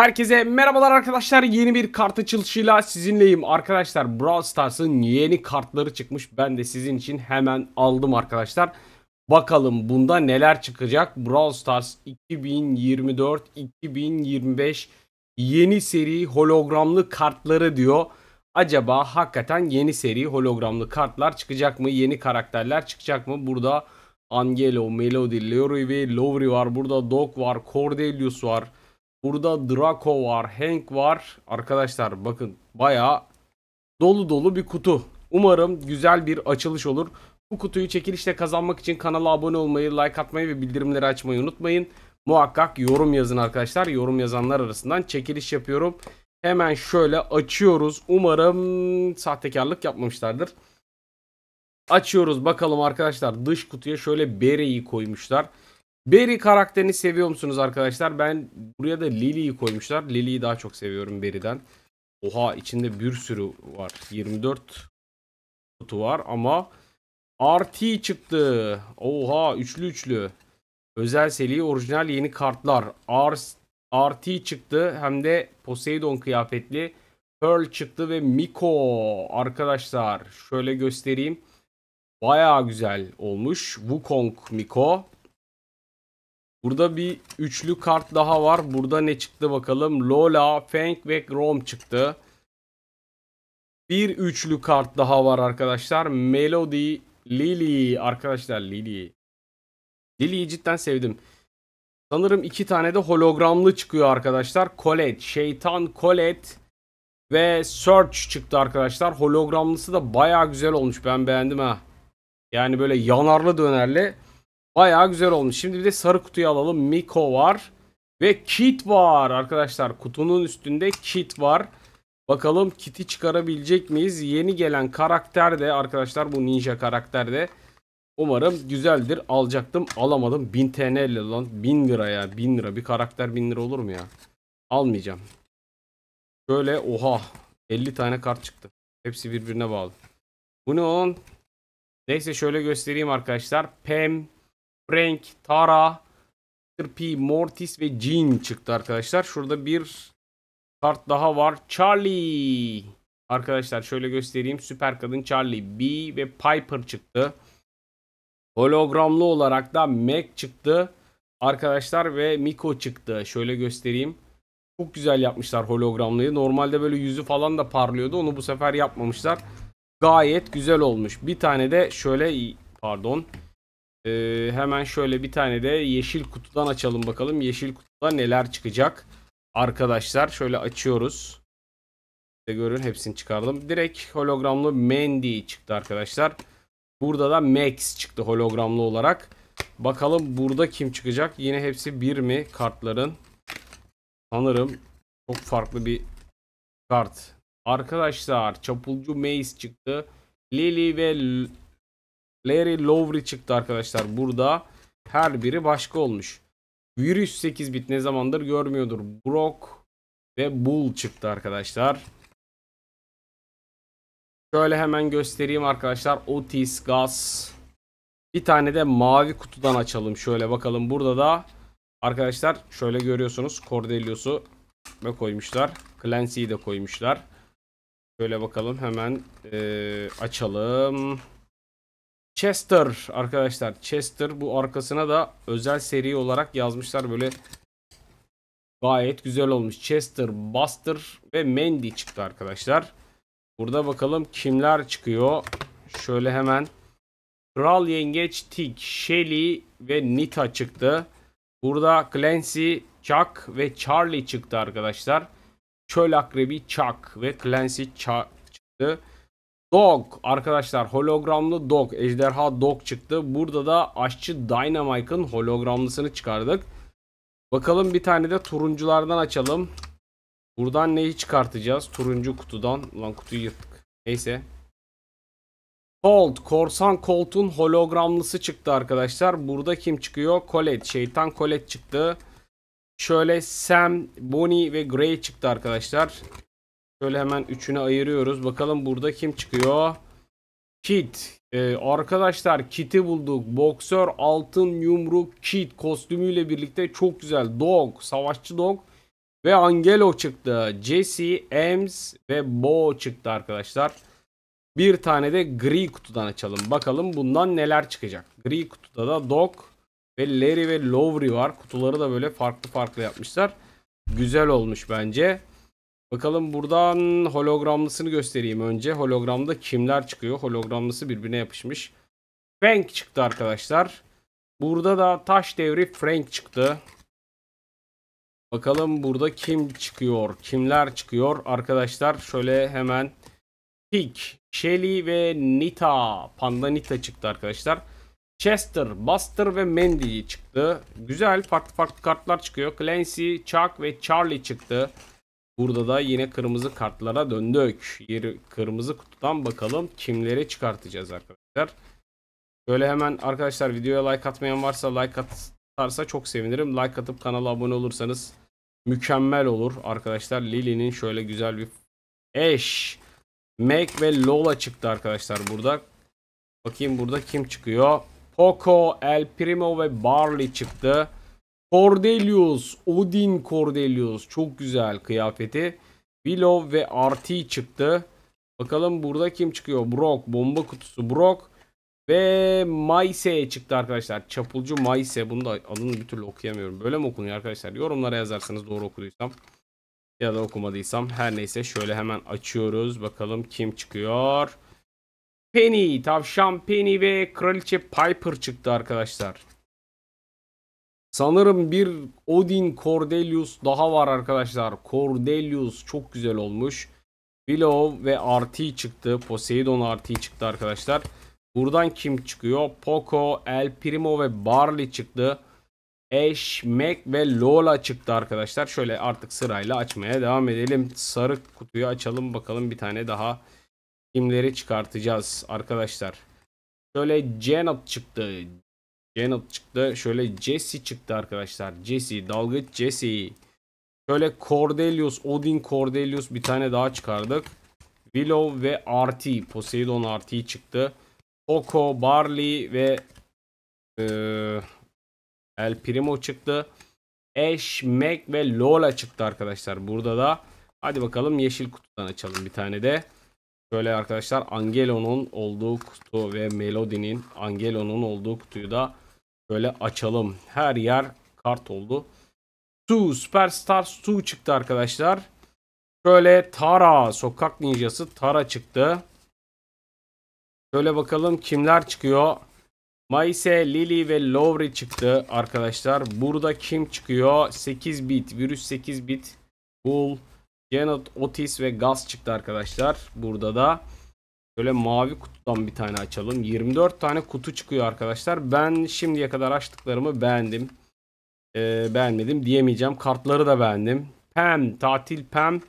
Herkese merhabalar arkadaşlar. Yeni bir kart açılışıyla sizinleyim. Arkadaşlar Brawl Stars'ın yeni kartları çıkmış. Ben de sizin için hemen aldım arkadaşlar. Bakalım bunda neler çıkacak. Brawl Stars 2024-2025 yeni seri hologramlı kartları diyor. Acaba hakikaten yeni seri hologramlı kartlar çıkacak mı? Yeni karakterler çıkacak mı? Burada Angelo, Melody, Leroy ve Lowry var. Burada Doc var, Cordelius var. Burada Draco var, Hank var. Arkadaşlar bakın baya dolu dolu bir kutu. Umarım güzel bir açılış olur. Bu kutuyu çekilişle kazanmak için kanala abone olmayı, like atmayı ve bildirimleri açmayı unutmayın. Muhakkak yorum yazın arkadaşlar. Yorum yazanlar arasından çekiliş yapıyorum. Hemen şöyle açıyoruz. Umarım sahtekarlık yapmamışlardır. Açıyoruz bakalım arkadaşlar. Dış kutuya şöyle bereyi koymuşlar. Berry karakterini seviyor musunuz arkadaşlar? Ben buraya da Lily'yi koymuşlar. Lily'yi daha çok seviyorum Barry'den. Oha içinde bir sürü var. 24 kutu var ama RT çıktı. Oha üçlü üçlü. Özel seri orijinal yeni kartlar. RT çıktı hem de Poseidon kıyafetli Pearl çıktı ve Miko arkadaşlar şöyle göstereyim. Baya güzel olmuş. Wukong Miko. Burada bir üçlü kart daha var. Burada ne çıktı bakalım. Lola, Feng ve Rom çıktı. Bir üçlü kart daha var arkadaşlar. Melody, Lily. Arkadaşlar Lily. Lily'yi cidden sevdim. Sanırım iki tane de hologramlı çıkıyor arkadaşlar. Colette, Şeytan Colette ve Search çıktı arkadaşlar. Hologramlısı da baya güzel olmuş. Ben beğendim ha. Yani böyle yanarlı dönerli. Bayağı güzel olmuş. Şimdi bir de sarı kutuyu alalım. Miko var. Ve kit var arkadaşlar. Kutunun üstünde kit var. Bakalım kiti çıkarabilecek miyiz? Yeni gelen karakter de arkadaşlar bu ninja karakter de umarım güzeldir. Alacaktım alamadım. 1000 TL lan. 1000 lira ya. 1000 lira. Bir karakter 1000 lira olur mu ya? Almayacağım. Şöyle oha. 50 tane kart çıktı. Hepsi birbirine bağlı. Bu ne on? Neyse şöyle göstereyim arkadaşlar. Pem Frank, Tara, P, Mortis ve Jean çıktı arkadaşlar. Şurada bir kart daha var. Charlie. Arkadaşlar şöyle göstereyim. Süper kadın Charlie, B ve Piper çıktı. Hologramlı olarak da Mac çıktı. Arkadaşlar ve Miko çıktı. Şöyle göstereyim. Çok güzel yapmışlar hologramlıyı. Normalde böyle yüzü falan da parlıyordu. Onu bu sefer yapmamışlar. Gayet güzel olmuş. Bir tane de şöyle pardon. E, hemen şöyle bir tane de yeşil kutudan açalım bakalım. Yeşil kutuda neler çıkacak arkadaşlar. Şöyle açıyoruz. De görün hepsini çıkardım. Direkt hologramlı Mandy çıktı arkadaşlar. Burada da Max çıktı hologramlı olarak. Bakalım burada kim çıkacak? Yine hepsi bir mi kartların? Sanırım çok farklı bir kart. Arkadaşlar Çapulcu Mace çıktı. Lily ve Larry Lowry çıktı arkadaşlar burada. Her biri başka olmuş. Virüs 8 bit ne zamandır görmüyordur. Brock ve Bull çıktı arkadaşlar. Şöyle hemen göstereyim arkadaşlar. Otis, Gas. Bir tane de mavi kutudan açalım. Şöyle bakalım. Burada da arkadaşlar şöyle görüyorsunuz. Cordelios'u ve koymuşlar? Clancy'yi de koymuşlar. Şöyle bakalım hemen ee, açalım. Açalım. Chester arkadaşlar. Chester bu arkasına da özel seri olarak yazmışlar böyle. Gayet güzel olmuş. Chester, Buster ve Mandy çıktı arkadaşlar. Burada bakalım kimler çıkıyor. Şöyle hemen. Kral Yengeç, Tig, Shelly ve Nita çıktı. Burada Clancy, Chuck ve Charlie çıktı arkadaşlar. Çöl Akrebi Chuck ve Clancy Chuck çıktı. Dog arkadaşlar hologramlı Dog ejderha Dog çıktı. Burada da aşçı Dynamike'ın hologramlısını çıkardık. Bakalım bir tane de turunculardan açalım. Buradan neyi çıkartacağız? Turuncu kutudan. Ulan kutuyu yırttık. Neyse. Colt. Korsan Colt'un hologramlısı çıktı arkadaşlar. Burada kim çıkıyor? Colette. Şeytan Colette çıktı. Şöyle Sam, Bonnie ve Gray çıktı arkadaşlar. Şöyle hemen üçünü ayırıyoruz. Bakalım burada kim çıkıyor? Kit. Ee, arkadaşlar Kit'i bulduk. Boksör altın yumruk Kit kostümüyle birlikte çok güzel. Dog, savaşçı Dog ve Angelo çıktı. Jesse, Ems ve Bo çıktı arkadaşlar. Bir tane de gri kutudan açalım. Bakalım bundan neler çıkacak. Gri kutuda da Dog ve Larry ve Lowry var. Kutuları da böyle farklı farklı yapmışlar. Güzel olmuş bence. Bakalım buradan hologramlısını göstereyim önce. Hologramda kimler çıkıyor? Hologramlısı birbirine yapışmış. Frank çıktı arkadaşlar. Burada da taş devri Frank çıktı. Bakalım burada kim çıkıyor? Kimler çıkıyor? Arkadaşlar şöyle hemen Pick, Shelly ve Nita. Panda Nita çıktı arkadaşlar. Chester, Buster ve Mandy çıktı. Güzel farklı farklı kartlar çıkıyor. Clancy, Chuck ve Charlie çıktı. Burada da yine kırmızı kartlara döndük. Yeri kırmızı kutudan bakalım kimleri çıkartacağız arkadaşlar. Böyle hemen arkadaşlar videoya like atmayan varsa like atarsa çok sevinirim. Like atıp kanala abone olursanız mükemmel olur arkadaşlar. Lili'nin şöyle güzel bir eş Meg ve Lola çıktı arkadaşlar burada. Bakayım burada kim çıkıyor? Poco, El Primo ve Barley çıktı. Cordelius, Odin Cordelius çok güzel kıyafeti. Willow ve RT çıktı. Bakalım burada kim çıkıyor? Brock, bomba kutusu Brock ve Mayse çıktı arkadaşlar. Çapulcu Mayse. Bunu da adını bir türlü okuyamıyorum. Böyle mi okunuyor arkadaşlar? Yorumlara yazarsanız doğru okuduysam ya da okumadıysam her neyse şöyle hemen açıyoruz. Bakalım kim çıkıyor? Penny, tavşan Penny ve kraliçe Piper çıktı arkadaşlar. Sanırım bir Odin Cordelius daha var arkadaşlar. Cordelius çok güzel olmuş. Willow ve RT çıktı. Poseidon RT çıktı arkadaşlar. Buradan kim çıkıyor? Poco, El Primo ve Barley çıktı. Ash, Mac ve Lola çıktı arkadaşlar. Şöyle artık sırayla açmaya devam edelim. Sarı kutuyu açalım bakalım bir tane daha kimleri çıkartacağız arkadaşlar. Şöyle Janet çıktı. Janet çıktı. Şöyle Jesse çıktı arkadaşlar. Jesse, dalgıç Jesse. Şöyle Cordelius, Odin Cordelius bir tane daha çıkardık. Willow ve RT, Poseidon RT çıktı. Poco, Barley ve e, El Primo çıktı. Ash, Mac ve Lola çıktı arkadaşlar burada da. Hadi bakalım yeşil kutudan açalım bir tane de. Şöyle arkadaşlar Angelo'nun olduğu kutu ve Melody'nin Angelo'nun olduğu kutuyu da böyle açalım. Her yer kart oldu. Su, Superstar Su çıktı arkadaşlar. Şöyle Tara, sokak ninjası Tara çıktı. Şöyle bakalım kimler çıkıyor. Maise, Lily ve Lowry çıktı arkadaşlar. Burada kim çıkıyor? 8 bit, virüs 8 bit. Bull, Janet Otis ve Gaz çıktı arkadaşlar. Burada da böyle mavi kutudan bir tane açalım. 24 tane kutu çıkıyor arkadaşlar. Ben şimdiye kadar açtıklarımı beğendim. Ee, beğenmedim diyemeyeceğim. Kartları da beğendim. Pam tatil Pam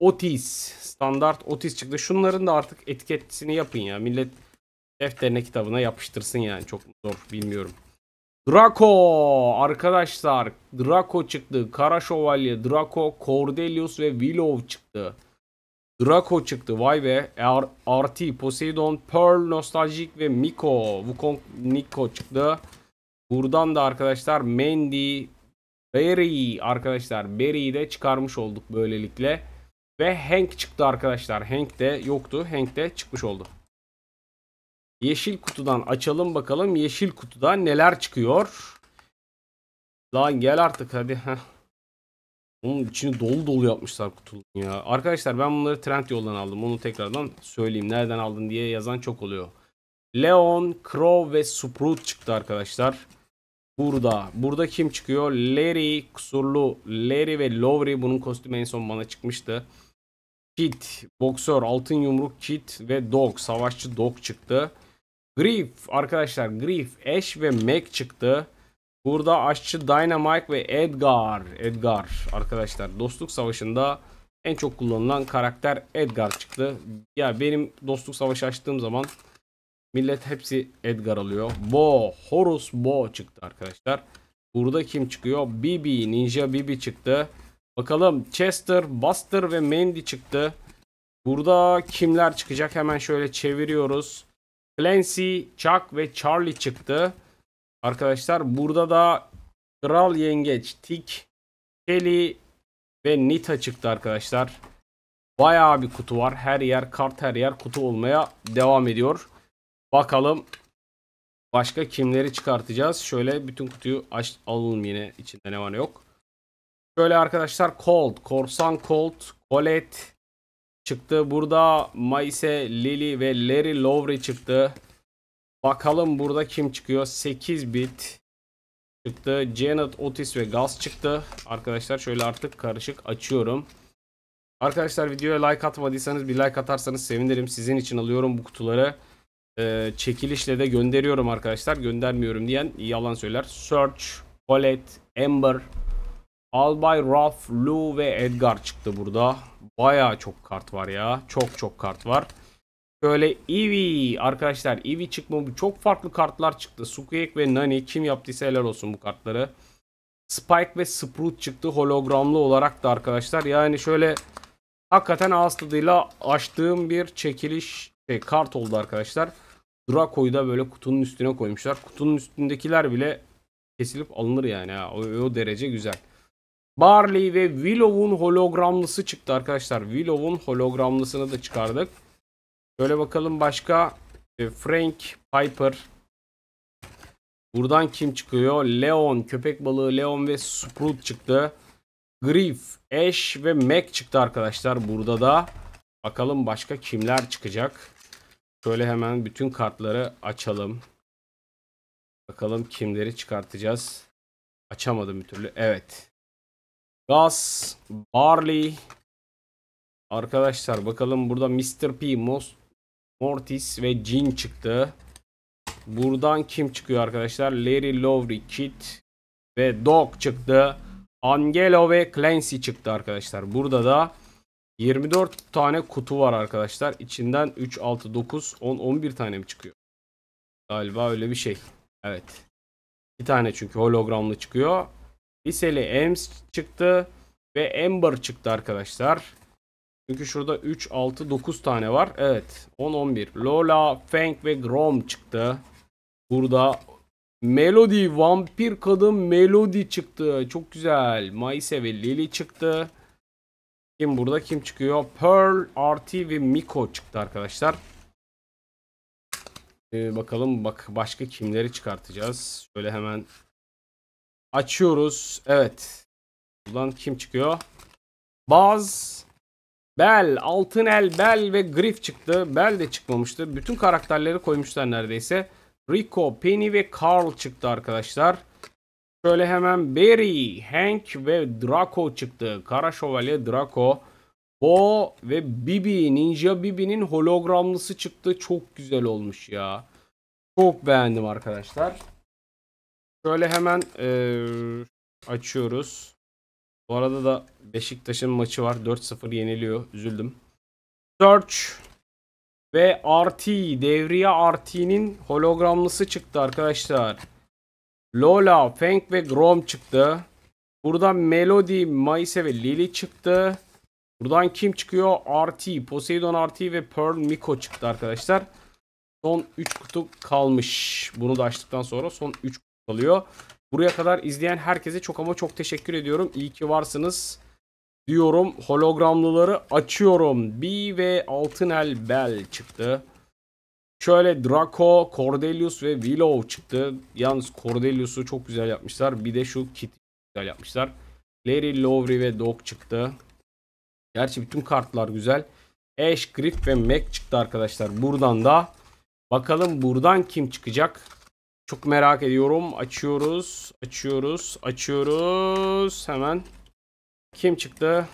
Otis. Standart Otis çıktı. Şunların da artık etiketini yapın ya. Millet defterine kitabına yapıştırsın yani. Çok zor bilmiyorum. Draco arkadaşlar Draco çıktı. Kara Şövalye, Draco, Cordelius ve Willow çıktı. Draco çıktı vay be. RT, er, Poseidon, Pearl, Nostalgic ve Miko. Wukong Niko çıktı. Buradan da arkadaşlar Mandy, Berry arkadaşlar Berry'i de çıkarmış olduk böylelikle. Ve Hank çıktı arkadaşlar. Hank de yoktu. Hank de çıkmış oldu. Yeşil kutudan açalım bakalım. Yeşil kutuda neler çıkıyor? Lan gel artık hadi. Heh. Onun içini dolu dolu yapmışlar kutunun ya. Arkadaşlar ben bunları trend yoldan aldım. Onu tekrardan söyleyeyim. Nereden aldın diye yazan çok oluyor. Leon, Crow ve Sprout çıktı arkadaşlar. Burada. Burada kim çıkıyor? Larry kusurlu. Larry ve Lowry. Bunun kostümü en son bana çıkmıştı. Kit, boksör, altın yumruk, kit ve dog. Savaşçı dog çıktı. Grief arkadaşlar Grief, Ash ve Mac çıktı. Burada aşçı Dynamite ve Edgar. Edgar arkadaşlar dostluk savaşında en çok kullanılan karakter Edgar çıktı. Ya benim dostluk savaşı açtığım zaman millet hepsi Edgar alıyor. Bo, Horus Bo çıktı arkadaşlar. Burada kim çıkıyor? Bibi, Ninja Bibi çıktı. Bakalım Chester, Buster ve Mandy çıktı. Burada kimler çıkacak? Hemen şöyle çeviriyoruz. Clancy, Chuck ve Charlie çıktı. Arkadaşlar burada da Kral Yengeç, Tik, Kelly ve Nita çıktı arkadaşlar. Bayağı bir kutu var. Her yer kart her yer kutu olmaya devam ediyor. Bakalım başka kimleri çıkartacağız. Şöyle bütün kutuyu aç, alalım yine. içinde ne var ne yok. Şöyle arkadaşlar Cold, Korsan Cold, Colette, çıktı. Burada Mayse, Lily ve Larry Lowry çıktı. Bakalım burada kim çıkıyor? 8 bit çıktı. Janet Otis ve Gaz çıktı. Arkadaşlar şöyle artık karışık açıyorum. Arkadaşlar videoya like atmadıysanız bir like atarsanız sevinirim. Sizin için alıyorum bu kutuları. Ee, çekilişle de gönderiyorum arkadaşlar. Göndermiyorum diyen yalan söyler. Search, Colette, Amber, Albay, Ralph, Lou ve Edgar çıktı burada. Baya çok kart var ya. Çok çok kart var. Şöyle Eevee arkadaşlar Eevee çıkma çok farklı kartlar çıktı. Sukuyek ve Nani kim yaptıysa helal olsun bu kartları. Spike ve Sprout çıktı hologramlı olarak da arkadaşlar. Yani şöyle hakikaten ağız tadıyla açtığım bir çekiliş şey, kart oldu arkadaşlar. Draco'yu da böyle kutunun üstüne koymuşlar. Kutunun üstündekiler bile kesilip alınır yani. Ha. O, o derece güzel. Barley ve Willow'un hologramlısı çıktı arkadaşlar. Willow'un hologramlısını da çıkardık. Şöyle bakalım başka. E, Frank Piper. Buradan kim çıkıyor? Leon, köpek balığı Leon ve Sprout çıktı. Griff, Ash ve Mac çıktı arkadaşlar burada da. Bakalım başka kimler çıkacak. Şöyle hemen bütün kartları açalım. Bakalım kimleri çıkartacağız. Açamadım bir türlü. Evet. Gas, Barley. Arkadaşlar bakalım burada Mr. P, Mos Mortis ve Jin çıktı. Buradan kim çıkıyor arkadaşlar? Larry Lowry, Kit ve Dog çıktı. Angelo ve Clancy çıktı arkadaşlar. Burada da 24 tane kutu var arkadaşlar. İçinden 3, 6, 9, 10, 11 tane mi çıkıyor? Galiba öyle bir şey. Evet. Bir tane çünkü hologramlı çıkıyor. Liseli Ems çıktı. Ve Ember çıktı arkadaşlar. Çünkü şurada 3, 6, 9 tane var. Evet. 10, 11. Lola, Fang ve Grom çıktı. Burada Melody, vampir kadın Melody çıktı. Çok güzel. Maise ve Lily çıktı. Kim burada? Kim çıkıyor? Pearl, RT ve Miko çıktı arkadaşlar. Ee, bakalım bak başka kimleri çıkartacağız. Şöyle hemen Açıyoruz. Evet. Buradan kim çıkıyor? Baz. Bel. Altın el. Bel ve Griff çıktı. Bel de çıkmamıştı. Bütün karakterleri koymuşlar neredeyse. Rico, Penny ve Carl çıktı arkadaşlar. Şöyle hemen Barry, Hank ve Draco çıktı. Kara Şövalye Draco. Bo ve Bibi, Ninja Bibi'nin hologramlısı çıktı. Çok güzel olmuş ya. Çok beğendim arkadaşlar. Şöyle hemen e, açıyoruz. Bu arada da Beşiktaş'ın maçı var. 4-0 yeniliyor. Üzüldüm. Search ve RT. Devriye RT'nin hologramlısı çıktı arkadaşlar. Lola, Feng ve Grom çıktı. Buradan Melody, Mayse ve Lily çıktı. Buradan kim çıkıyor? RT, Poseidon RT ve Pearl Miko çıktı arkadaşlar. Son 3 kutu kalmış. Bunu da açtıktan sonra son 3 kalıyor. Buraya kadar izleyen herkese çok ama çok teşekkür ediyorum. İyi ki varsınız diyorum. Hologramlıları açıyorum. B ve Altınel Bell çıktı. Şöyle Draco, Cordelius ve Willow çıktı. Yalnız Cordelius'u çok güzel yapmışlar. Bir de şu kit güzel yapmışlar. Larry, Lowry ve Doc çıktı. Gerçi bütün kartlar güzel. Ash, Griff ve Mac çıktı arkadaşlar. Buradan da bakalım buradan kim çıkacak? Çok merak ediyorum. Açıyoruz. Açıyoruz. Açıyoruz. Hemen. Kim çıktı?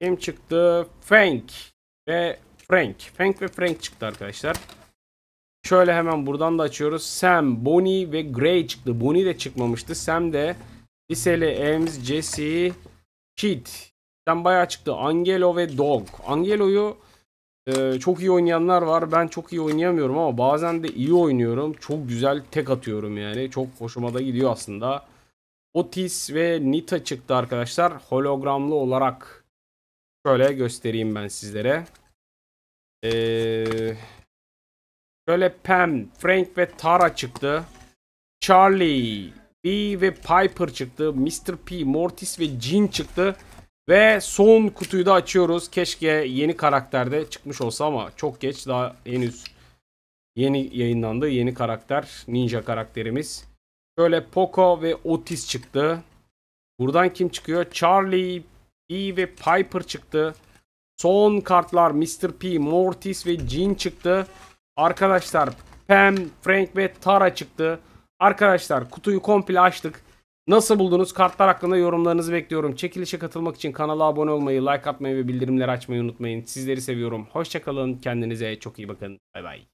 Kim çıktı? Frank ve Frank. Frank ve Frank çıktı arkadaşlar. Şöyle hemen buradan da açıyoruz. Sam, Bonnie ve Gray çıktı. Bonnie de çıkmamıştı. Sam de Liseli, Ems, Jesse, Kit. Sen bayağı çıktı. Angelo ve Dog. Angelo'yu ee, çok iyi oynayanlar var. Ben çok iyi oynayamıyorum ama bazen de iyi oynuyorum. Çok güzel tek atıyorum yani. Çok hoşuma da gidiyor aslında. Otis ve Nita çıktı arkadaşlar. Hologramlı olarak. Şöyle göstereyim ben sizlere. Ee, şöyle Pam, Frank ve Tara çıktı. Charlie, Bee ve Piper çıktı. Mr. P, Mortis ve Jean çıktı. Ve son kutuyu da açıyoruz. Keşke yeni karakterde çıkmış olsa ama çok geç daha henüz yeni yayınlandı. Yeni karakter ninja karakterimiz. Şöyle Poco ve Otis çıktı. Buradan kim çıkıyor? Charlie, P ve Piper çıktı. Son kartlar Mr. P, Mortis ve Jean çıktı. Arkadaşlar Pam, Frank ve Tara çıktı. Arkadaşlar kutuyu komple açtık. Nasıl buldunuz? Kartlar hakkında yorumlarınızı bekliyorum. Çekilişe katılmak için kanala abone olmayı, like atmayı ve bildirimleri açmayı unutmayın. Sizleri seviyorum. Hoşçakalın. Kendinize çok iyi bakın. Bay bay.